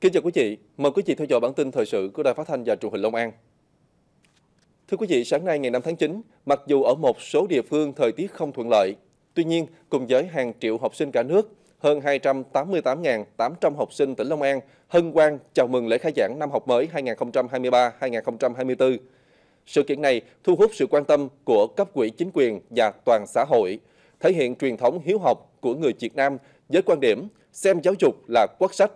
Kính chào quý vị, mời quý vị theo dõi bản tin thời sự của Đài Phát thanh và Truyền hình Long An. Thưa quý vị, sáng nay ngày 5 tháng 9, mặc dù ở một số địa phương thời tiết không thuận lợi, tuy nhiên cùng với hàng triệu học sinh cả nước, hơn 288.800 học sinh tỉnh Long An hân hoan chào mừng lễ khai giảng năm học mới 2023-2024. Sự kiện này thu hút sự quan tâm của cấp quỹ chính quyền và toàn xã hội, thể hiện truyền thống hiếu học của người Việt Nam với quan điểm xem giáo dục là quốc sách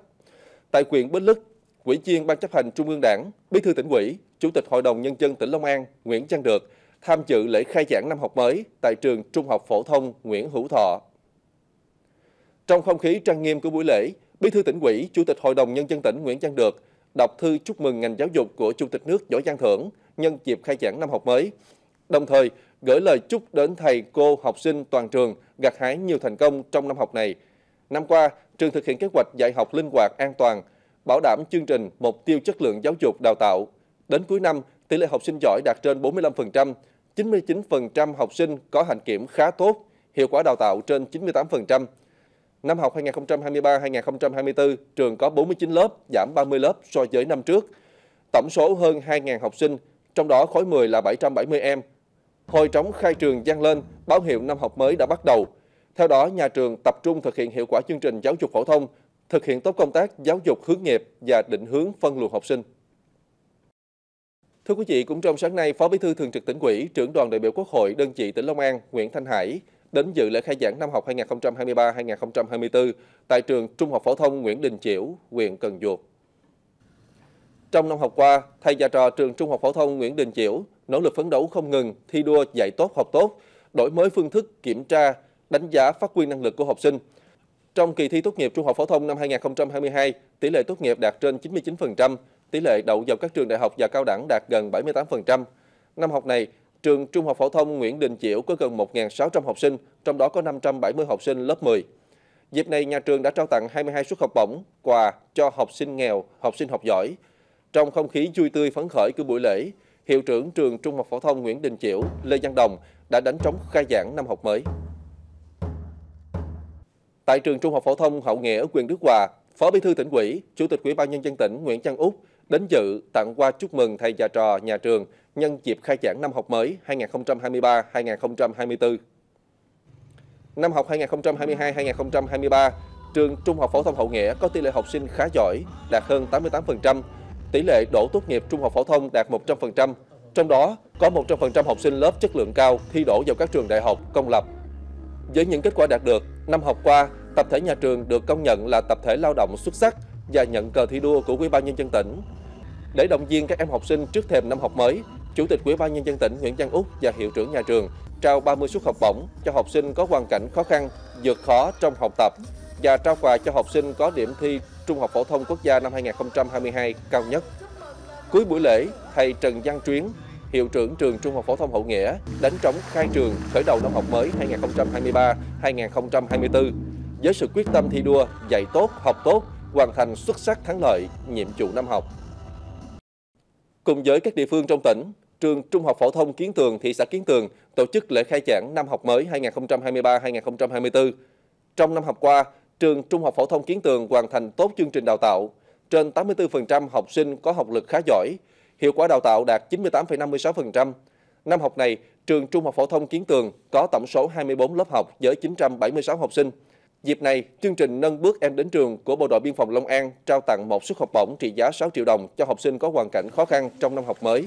Tại huyện Bến Lức, Quỹ viên Ban chấp hành Trung ương Đảng, Bí thư tỉnh ủy, Chủ tịch Hội đồng Nhân dân tỉnh Long An Nguyễn Trang Được tham dự lễ khai giảng năm học mới tại trường Trung học Phổ thông Nguyễn Hữu Thọ. Trong không khí trang nghiêm của buổi lễ, Bí thư tỉnh ủy, Chủ tịch Hội đồng Nhân dân tỉnh Nguyễn Trang Được đọc thư chúc mừng ngành giáo dục của Chủ tịch nước Võ Văn Thưởng nhân dịp khai giảng năm học mới, đồng thời gửi lời chúc đến thầy, cô, học sinh toàn trường gặt hái nhiều thành công trong năm học này – Năm qua, trường thực hiện kế hoạch dạy học linh hoạt an toàn, bảo đảm chương trình mục tiêu chất lượng giáo dục đào tạo. Đến cuối năm, tỷ lệ học sinh giỏi đạt trên 45%, 99% học sinh có hành kiểm khá tốt, hiệu quả đào tạo trên 98%. Năm học 2023-2024, trường có 49 lớp, giảm 30 lớp so với năm trước. Tổng số hơn 2.000 học sinh, trong đó khối 10 là 770 em. Hồi trống khai trường gian lên, báo hiệu năm học mới đã bắt đầu – theo đó, nhà trường tập trung thực hiện hiệu quả chương trình giáo dục phổ thông, thực hiện tốt công tác giáo dục hướng nghiệp và định hướng phân luồng học sinh. Thưa quý vị, cũng trong sáng nay, Phó Bí thư Thường trực tỉnh ủy, trưởng đoàn đại biểu Quốc hội đơn vị tỉnh Long An, Nguyễn Thanh Hải đến dự lễ khai giảng năm học 2023-2024 tại trường Trung học phổ thông Nguyễn Đình Chiểu, huyện Cần Duộc. Trong năm học qua, thầy và trò trường Trung học phổ thông Nguyễn Đình Chiểu nỗ lực phấn đấu không ngừng, thi đua dạy tốt học tốt, đổi mới phương thức kiểm tra, đánh giá phát huy năng lực của học sinh. Trong kỳ thi tốt nghiệp trung học phổ thông năm 2022, tỷ lệ tốt nghiệp đạt trên 99%, tỷ lệ đậu vào các trường đại học và cao đẳng đạt gần 78%. Năm học này, trường Trung học phổ thông Nguyễn Đình Chiểu có gần 1.600 học sinh, trong đó có 570 học sinh lớp 10. Dịp này, nhà trường đã trao tặng 22 suất học bổng, quà cho học sinh nghèo, học sinh học giỏi. Trong không khí vui tươi phấn khởi của buổi lễ, Hiệu trưởng trường Trung học phổ thông Nguyễn Đình Chiểu, Lê Văn Đồng đã đánh trống khai giảng năm học mới. Tại trường Trung học phổ thông Hậu Nghĩa ở quyền Đức Hòa, Phó Bí thư tỉnh ủy, Chủ tịch Ủy ban nhân dân tỉnh Nguyễn Văn Úc đến dự tặng quà chúc mừng thầy và trò nhà trường nhân dịp khai giảng năm học mới 2023-2024. Năm học 2022-2023, trường Trung học phổ thông Hậu Nghĩa có tỷ lệ học sinh khá giỏi, đạt hơn 88%, tỷ lệ đỗ tốt nghiệp Trung học phổ thông đạt 100%, trong đó có 100% học sinh lớp chất lượng cao thi đổ vào các trường đại học công lập với những kết quả đạt được, năm học qua, tập thể nhà trường được công nhận là tập thể lao động xuất sắc và nhận cờ thi đua của Ủy ban nhân dân tỉnh. Để động viên các em học sinh trước thềm năm học mới, Chủ tịch Ủy ban nhân dân tỉnh Nguyễn Văn Úc và hiệu trưởng nhà trường trao 30 suất học bổng cho học sinh có hoàn cảnh khó khăn, vượt khó trong học tập và trao quà cho học sinh có điểm thi Trung học phổ thông quốc gia năm 2022 cao nhất. Cuối buổi lễ, thầy Trần Văn Chuyến, hiệu trưởng trường Trung học phổ thông Hậu Nghĩa đánh trống khai trường khởi đầu năm học mới 2023-2024 với sự quyết tâm thi đua, dạy tốt, học tốt, hoàn thành xuất sắc thắng lợi nhiệm vụ năm học. Cùng với các địa phương trong tỉnh, trường Trung học phổ thông Kiến Tường, thị xã Kiến Tường tổ chức lễ khai giảng năm học mới 2023-2024. Trong năm học qua, trường Trung học phổ thông Kiến Tường hoàn thành tốt chương trình đào tạo. Trên 84% học sinh có học lực khá giỏi, hiệu quả đào tạo đạt 98,56%. Năm học này, trường Trung học phổ thông Kiến Tường có tổng số 24 lớp học với 976 học sinh. Dịp này, chương trình Nâng bước em đến trường của Bộ đội Biên phòng Long An trao tặng một suất học bổng trị giá 6 triệu đồng cho học sinh có hoàn cảnh khó khăn trong năm học mới.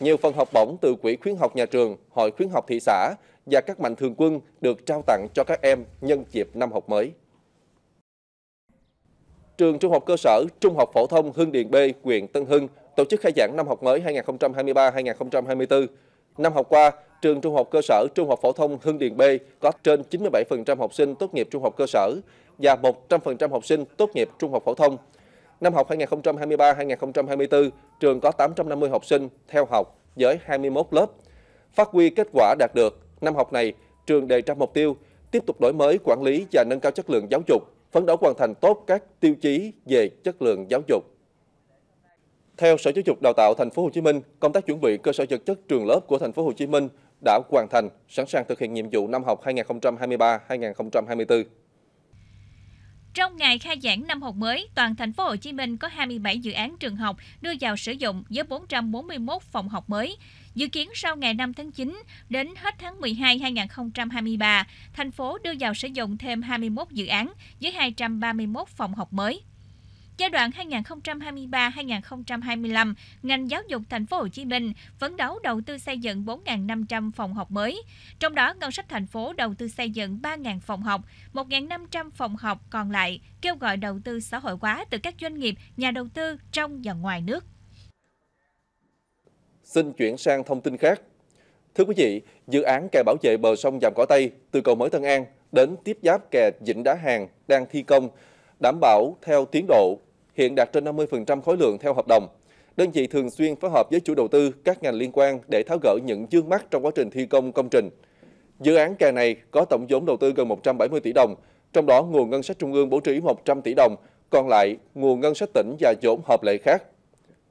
Nhiều phần học bổng từ Quỹ khuyến học nhà trường, Hội khuyến học thị xã và các mạnh thường quân được trao tặng cho các em nhân dịp năm học mới. Trường Trung học cơ sở Trung học phổ thông Hưng Điền B, huyện Tân Hưng tổ chức khai giảng năm học mới 2023-2024. Năm học qua, trường trung học cơ sở Trung học phổ thông Hưng Điền B có trên 97% học sinh tốt nghiệp trung học cơ sở và 100% học sinh tốt nghiệp trung học phổ thông. Năm học 2023-2024, trường có 850 học sinh theo học với 21 lớp. Phát huy kết quả đạt được, năm học này, trường đề ra mục tiêu tiếp tục đổi mới quản lý và nâng cao chất lượng giáo dục, phấn đấu hoàn thành tốt các tiêu chí về chất lượng giáo dục. Theo Sở Giáo dục Đào tạo Thành phố Hồ Chí Minh, công tác chuẩn bị cơ sở vật chất trường lớp của Thành phố Hồ Chí Minh đã hoàn thành, sẵn sàng thực hiện nhiệm vụ năm học 2023-2024. Trong ngày khai giảng năm học mới, toàn thành phố Hồ Chí Minh có 27 dự án trường học đưa vào sử dụng với 441 phòng học mới. Dự kiến sau ngày 5 tháng 9 đến hết tháng 12 2023, thành phố đưa vào sử dụng thêm 21 dự án với 231 phòng học mới. Giai đoạn 2023-2025, ngành giáo dục thành phố Hồ Chí Minh phấn đấu đầu tư xây dựng 4.500 phòng học mới, trong đó ngân sách thành phố đầu tư xây dựng 3.000 phòng học, 1.500 phòng học còn lại kêu gọi đầu tư xã hội hóa từ các doanh nghiệp, nhà đầu tư trong và ngoài nước. Xin chuyển sang thông tin khác. Thưa quý vị, dự án kè bảo vệ bờ sông Dàm Cỏ Tây từ cầu mới Tân An đến tiếp giáp kè Vịnh Đá Hàng đang thi công đảm bảo theo tiến độ hiện đạt trên 50% khối lượng theo hợp đồng. Đơn vị thường xuyên phối hợp với chủ đầu tư, các ngành liên quan để tháo gỡ những vướng mắc trong quá trình thi công công trình. Dự án kè này có tổng vốn đầu tư gần 170 tỷ đồng, trong đó nguồn ngân sách trung ương bố trí 100 tỷ đồng, còn lại nguồn ngân sách tỉnh và vốn hợp lệ khác.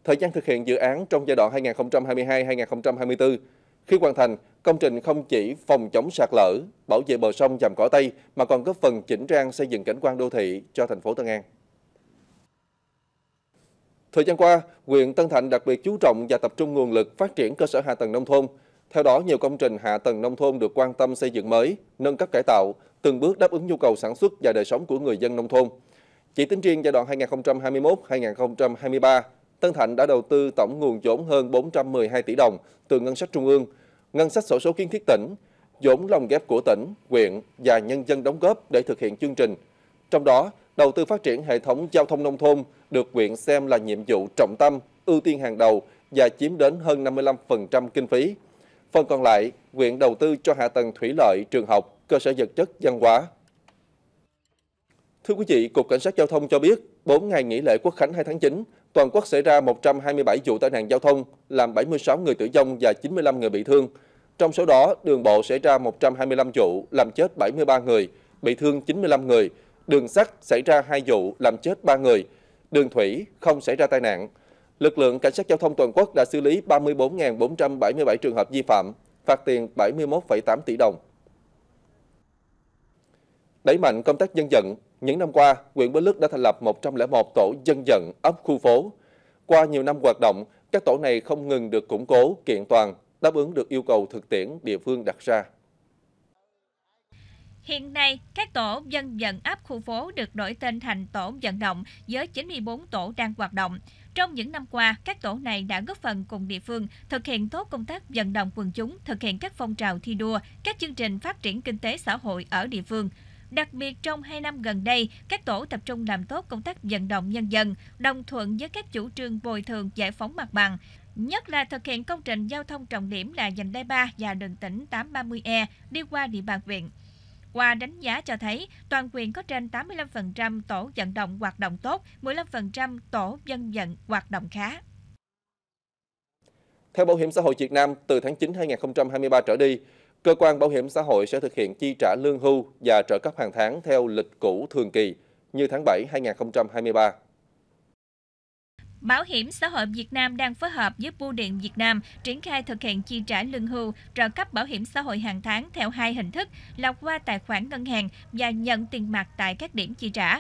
Thời gian thực hiện dự án trong giai đoạn 2022-2024, khi hoàn thành, công trình không chỉ phòng chống sạt lở, bảo vệ bờ sông dầm cỏ Tây mà còn góp phần chỉnh trang xây dựng cảnh quan đô thị cho thành phố Tân An. Thời gian qua, huyện Tân Thạnh đặc biệt chú trọng và tập trung nguồn lực phát triển cơ sở hạ tầng nông thôn. Theo đó, nhiều công trình hạ tầng nông thôn được quan tâm xây dựng mới, nâng cấp cải tạo, từng bước đáp ứng nhu cầu sản xuất và đời sống của người dân nông thôn. Chỉ tính riêng giai đoạn 2021-2023, Tân Thạnh đã đầu tư tổng nguồn vốn hơn 412 tỷ đồng từ ngân sách trung ương, ngân sách sổ số kiến thiết tỉnh, vốn lồng ghép của tỉnh, huyện và nhân dân đóng góp để thực hiện chương trình. Trong đó, đầu tư phát triển hệ thống giao thông nông thôn được quyện xem là nhiệm vụ trọng tâm, ưu tiên hàng đầu và chiếm đến hơn 55% kinh phí. Phần còn lại, quyện đầu tư cho hạ tầng thủy lợi, trường học, cơ sở vật chất, văn hóa. Thưa quý vị, Cục Cảnh sát Giao thông cho biết, 4 ngày nghỉ lễ Quốc Khánh 2 tháng 9, toàn quốc xảy ra 127 vụ tai nạn giao thông, làm 76 người tử vong và 95 người bị thương. Trong số đó, đường bộ xảy ra 125 vụ, làm chết 73 người, bị thương 95 người, đường sắt xảy ra hai vụ làm chết 3 người, đường thủy không xảy ra tai nạn. Lực lượng cảnh sát giao thông toàn quốc đã xử lý 34.477 trường hợp vi phạm, phạt tiền 71,8 tỷ đồng. Đẩy mạnh công tác dân vận, những năm qua, huyện Bến Lức đã thành lập 101 tổ dân vận ấp khu phố. Qua nhiều năm hoạt động, các tổ này không ngừng được củng cố, kiện toàn, đáp ứng được yêu cầu thực tiễn địa phương đặt ra. Hiện nay, các tổ dân vận áp khu phố được đổi tên thành tổ vận động với 94 tổ đang hoạt động. Trong những năm qua, các tổ này đã góp phần cùng địa phương thực hiện tốt công tác vận động quần chúng, thực hiện các phong trào thi đua, các chương trình phát triển kinh tế xã hội ở địa phương. Đặc biệt trong 2 năm gần đây, các tổ tập trung làm tốt công tác vận động nhân dân, đồng thuận với các chủ trương bồi thường giải phóng mặt bằng, nhất là thực hiện công trình giao thông trọng điểm là dành đai 3 và đường tỉnh 830E đi qua địa bàn huyện. Qua đánh giá cho thấy, toàn quyền có trên 85% tổ vận động hoạt động tốt, 15% tổ dân vận hoạt động khá. Theo Bảo hiểm xã hội Việt Nam, từ tháng 9 2023 trở đi, cơ quan bảo hiểm xã hội sẽ thực hiện chi trả lương hưu và trợ cấp hàng tháng theo lịch cũ thường kỳ như tháng 7 2023. Bảo hiểm xã hội Việt Nam đang phối hợp với Bưu điện Việt Nam triển khai thực hiện chi trả lương hưu, trợ cấp bảo hiểm xã hội hàng tháng theo hai hình thức là qua tài khoản ngân hàng và nhận tiền mặt tại các điểm chi trả.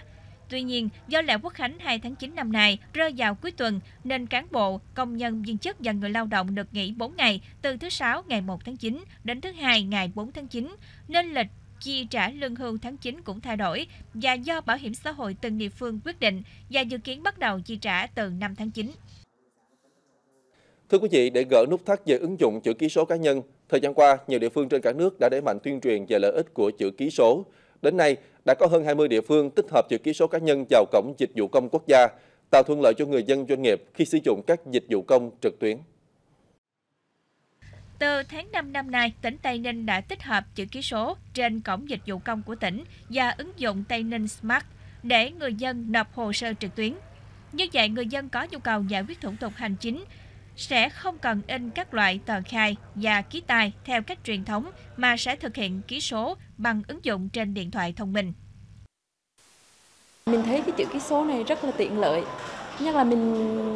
Tuy nhiên, do lễ Quốc Khánh 2 tháng 9 năm nay rơi vào cuối tuần, nên cán bộ, công nhân, viên chức và người lao động được nghỉ 4 ngày từ thứ Sáu ngày 1 tháng 9 đến thứ Hai ngày 4 tháng 9, nên lịch chi trả lương hưu tháng 9 cũng thay đổi và do Bảo hiểm xã hội từng địa phương quyết định và dự kiến bắt đầu chi trả từ 5 tháng 9. Thưa quý vị, để gỡ nút thắt về ứng dụng chữ ký số cá nhân, thời gian qua, nhiều địa phương trên cả nước đã đẩy mạnh tuyên truyền về lợi ích của chữ ký số. Đến nay, đã có hơn 20 địa phương tích hợp chữ ký số cá nhân vào cổng dịch vụ công quốc gia, tạo thuận lợi cho người dân doanh nghiệp khi sử dụng các dịch vụ công trực tuyến. Từ tháng 5 năm nay, tỉnh Tây Ninh đã tích hợp chữ ký số trên cổng dịch vụ công của tỉnh và ứng dụng Tây Ninh Smart để người dân nộp hồ sơ trực tuyến. Như vậy, người dân có nhu cầu giải quyết thủ tục hành chính sẽ không cần in các loại tờ khai và ký tài theo cách truyền thống mà sẽ thực hiện ký số bằng ứng dụng trên điện thoại thông minh. Mình thấy cái chữ ký số này rất là tiện lợi nhất là mình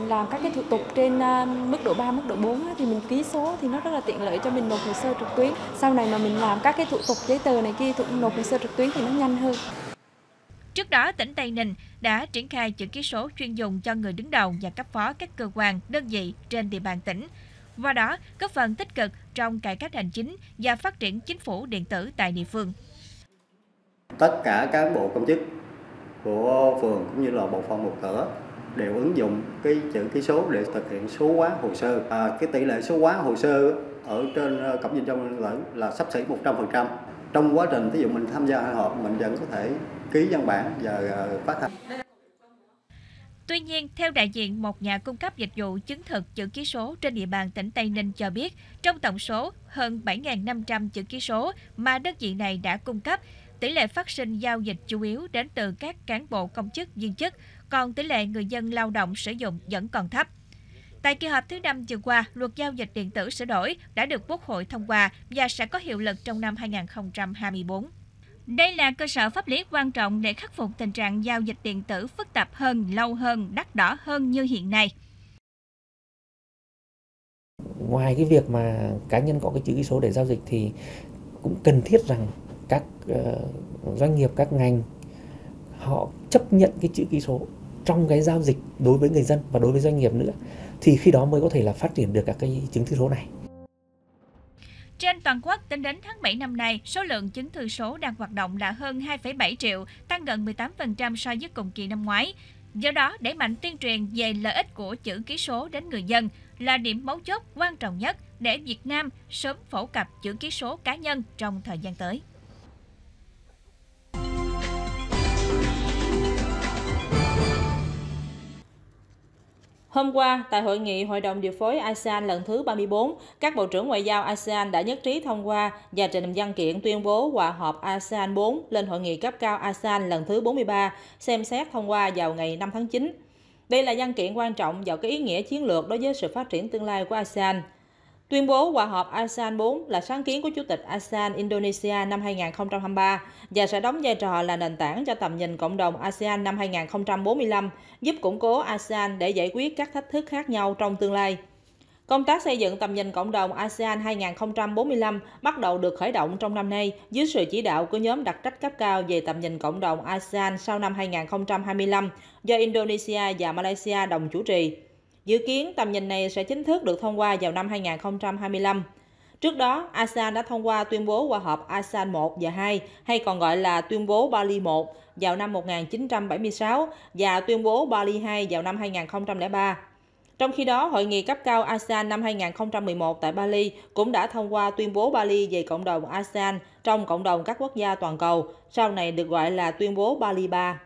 làm các cái thủ tục trên à, mức độ 3, mức độ 4 thì mình ký số thì nó rất là tiện lợi cho mình nộp hồ sơ trực tuyến. Sau này mà mình làm các cái thủ tục giấy tờ này kia nộp hồ sơ trực tuyến thì nó nhanh hơn. Trước đó, tỉnh Tây Ninh đã triển khai chữ ký số chuyên dùng cho người đứng đầu và cấp phó các cơ quan, đơn vị trên địa bàn tỉnh. Qua đó, góp phần tích cực trong cải cách hành chính và phát triển chính phủ điện tử tại địa phương. Tất cả cán bộ công chức của phường cũng như là bộ phận một cửa đều ứng dụng cái chữ ký số để thực hiện số hóa hồ sơ à, cái tỷ lệ số hóa hồ sơ ở trên ờ, cổng dịch vụ điện là sắp xỉ 100% trong quá trình ví dụ mình tham gia hội họp mình vẫn có thể ký văn bản và ờ, phát hành Tuy nhiên, theo đại diện một nhà cung cấp dịch vụ chứng thực chữ ký số trên địa bàn tỉnh Tây Ninh cho biết, trong tổng số hơn 7.500 chữ ký số mà đơn vị này đã cung cấp, tỷ lệ phát sinh giao dịch chủ yếu đến từ các cán bộ công chức viên chức còn tỷ lệ người dân lao động sử dụng vẫn còn thấp. Tại kỳ họp thứ năm vừa qua, luật giao dịch điện tử sửa đổi đã được Quốc hội thông qua và sẽ có hiệu lực trong năm 2024. Đây là cơ sở pháp lý quan trọng để khắc phục tình trạng giao dịch điện tử phức tạp hơn, lâu hơn, đắt đỏ hơn như hiện nay. Ngoài cái việc mà cá nhân có cái chữ ký số để giao dịch thì cũng cần thiết rằng các ờ, doanh nghiệp, các ngành họ chấp nhận cái chữ ký số trong cái giao dịch đối với người dân và đối với doanh nghiệp nữa thì khi đó mới có thể là phát triển được các cái chứng thư số này. Trên toàn quốc, tính đến tháng 7 năm nay, số lượng chứng thư số đang hoạt động là hơn 2,7 triệu, tăng gần 18% so với cùng kỳ năm ngoái. Do đó, đẩy mạnh tuyên truyền về lợi ích của chữ ký số đến người dân là điểm mấu chốt quan trọng nhất để Việt Nam sớm phổ cập chữ ký số cá nhân trong thời gian tới. Hôm qua, tại hội nghị Hội đồng điều phối ASEAN lần thứ 34, các bộ trưởng ngoại giao ASEAN đã nhất trí thông qua và trình văn kiện tuyên bố hòa họp ASEAN 4 lên hội nghị cấp cao ASEAN lần thứ 43, xem xét thông qua vào ngày 5 tháng 9. Đây là văn kiện quan trọng vào cái ý nghĩa chiến lược đối với sự phát triển tương lai của ASEAN. Tuyên bố hòa hợp ASEAN 4 là sáng kiến của Chủ tịch ASEAN Indonesia năm 2023 và sẽ đóng vai trò là nền tảng cho tầm nhìn cộng đồng ASEAN năm 2045, giúp củng cố ASEAN để giải quyết các thách thức khác nhau trong tương lai. Công tác xây dựng tầm nhìn cộng đồng ASEAN 2045 bắt đầu được khởi động trong năm nay dưới sự chỉ đạo của nhóm đặc trách cấp cao về tầm nhìn cộng đồng ASEAN sau năm 2025 do Indonesia và Malaysia đồng chủ trì. Dự kiến tầm nhìn này sẽ chính thức được thông qua vào năm 2025. Trước đó, ASEAN đã thông qua tuyên bố qua họp ASEAN 1 và 2, hay còn gọi là tuyên bố Bali 1 vào năm 1976 và tuyên bố Bali 2 vào năm 2003. Trong khi đó, hội nghị cấp cao ASEAN năm 2011 tại Bali cũng đã thông qua tuyên bố Bali về cộng đồng ASEAN trong cộng đồng các quốc gia toàn cầu, sau này được gọi là tuyên bố Bali 3.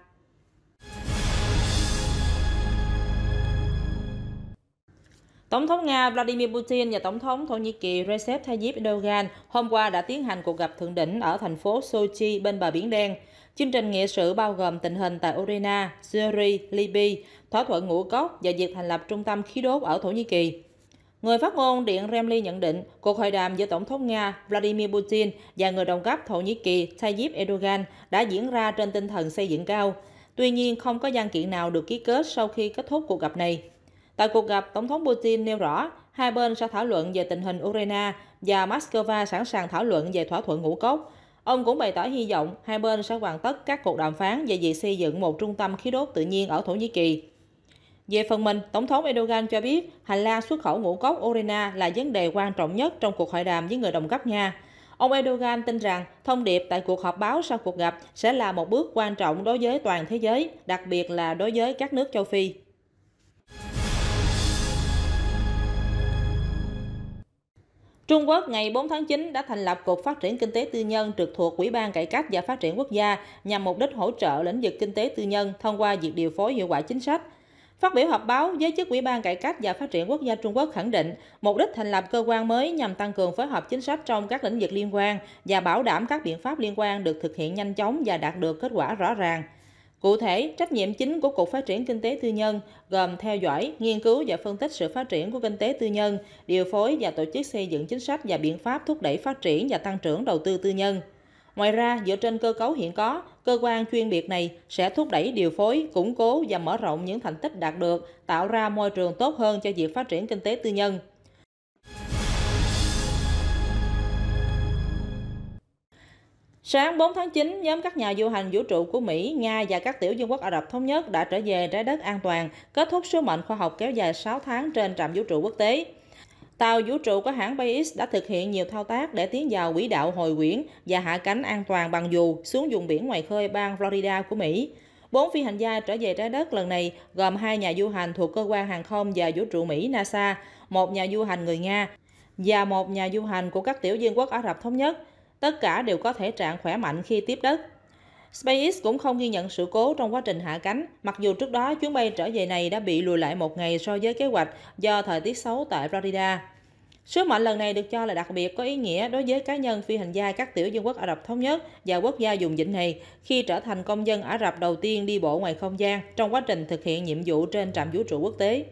Tổng thống Nga Vladimir Putin và Tổng thống Thổ Nhĩ Kỳ Recep Tayyip Erdogan hôm qua đã tiến hành cuộc gặp thượng đỉnh ở thành phố Sochi bên bờ Biển Đen. Chương trình nghị sự bao gồm tình hình tại Ukraine, Syria, Libya, thỏa thuận ngũ cốc và việc thành lập trung tâm khí đốt ở Thổ Nhĩ Kỳ. Người phát ngôn Điện Kremlin nhận định cuộc hội đàm giữa Tổng thống Nga Vladimir Putin và người đồng cấp Thổ Nhĩ Kỳ Tayyip Erdogan đã diễn ra trên tinh thần xây dựng cao. Tuy nhiên, không có văn kiện nào được ký kết sau khi kết thúc cuộc gặp này. Tại cuộc gặp, Tổng thống Putin nêu rõ hai bên sẽ thảo luận về tình hình Ukraine và Moscow sẵn sàng thảo luận về thỏa thuận ngũ cốc. Ông cũng bày tỏ hy vọng hai bên sẽ hoàn tất các cuộc đàm phán về việc xây dựng một trung tâm khí đốt tự nhiên ở Thổ Nhĩ Kỳ. Về phần mình, Tổng thống Erdogan cho biết hành lang xuất khẩu ngũ cốc Urena là vấn đề quan trọng nhất trong cuộc hội đàm với người đồng cấp Nga. Ông Erdogan tin rằng thông điệp tại cuộc họp báo sau cuộc gặp sẽ là một bước quan trọng đối với toàn thế giới, đặc biệt là đối với các nước châu Phi. Trung Quốc ngày 4 tháng 9 đã thành lập Cục Phát triển Kinh tế Tư nhân trực thuộc Ủy ban Cải cách và Phát triển Quốc gia nhằm mục đích hỗ trợ lĩnh vực kinh tế tư nhân thông qua việc điều phối hiệu quả chính sách. Phát biểu họp báo, giới chức Ủy ban Cải cách và Phát triển Quốc gia Trung Quốc khẳng định mục đích thành lập cơ quan mới nhằm tăng cường phối hợp chính sách trong các lĩnh vực liên quan và bảo đảm các biện pháp liên quan được thực hiện nhanh chóng và đạt được kết quả rõ ràng. Cụ thể, trách nhiệm chính của Cục Phát triển Kinh tế Tư nhân gồm theo dõi, nghiên cứu và phân tích sự phát triển của kinh tế tư nhân, điều phối và tổ chức xây dựng chính sách và biện pháp thúc đẩy phát triển và tăng trưởng đầu tư tư nhân. Ngoài ra, dựa trên cơ cấu hiện có, cơ quan chuyên biệt này sẽ thúc đẩy điều phối, củng cố và mở rộng những thành tích đạt được, tạo ra môi trường tốt hơn cho việc phát triển kinh tế tư nhân. Sáng 4 tháng 9, nhóm các nhà du hành vũ trụ của Mỹ, Nga và các tiểu vương quốc Ả Rập Thống Nhất đã trở về trái đất an toàn, kết thúc sứ mệnh khoa học kéo dài 6 tháng trên trạm vũ trụ quốc tế. Tàu vũ trụ của hãng SpaceX đã thực hiện nhiều thao tác để tiến vào quỹ đạo hồi quyển và hạ cánh an toàn bằng dù xuống vùng biển ngoài khơi bang Florida của Mỹ. Bốn phi hành gia trở về trái đất lần này gồm hai nhà du hành thuộc cơ quan hàng không và vũ trụ Mỹ NASA, một nhà du hành người Nga và một nhà du hành của các tiểu vương quốc Ả Rập Thống Nhất tất cả đều có thể trạng khỏe mạnh khi tiếp đất. SpaceX cũng không ghi nhận sự cố trong quá trình hạ cánh, mặc dù trước đó chuyến bay trở về này đã bị lùi lại một ngày so với kế hoạch do thời tiết xấu tại Florida. Sứ mệnh lần này được cho là đặc biệt có ý nghĩa đối với cá nhân phi hành gia các tiểu vương quốc Ả Rập Thống Nhất và quốc gia dùng vịnh này khi trở thành công dân Ả Rập đầu tiên đi bộ ngoài không gian trong quá trình thực hiện nhiệm vụ trên trạm vũ trụ quốc tế.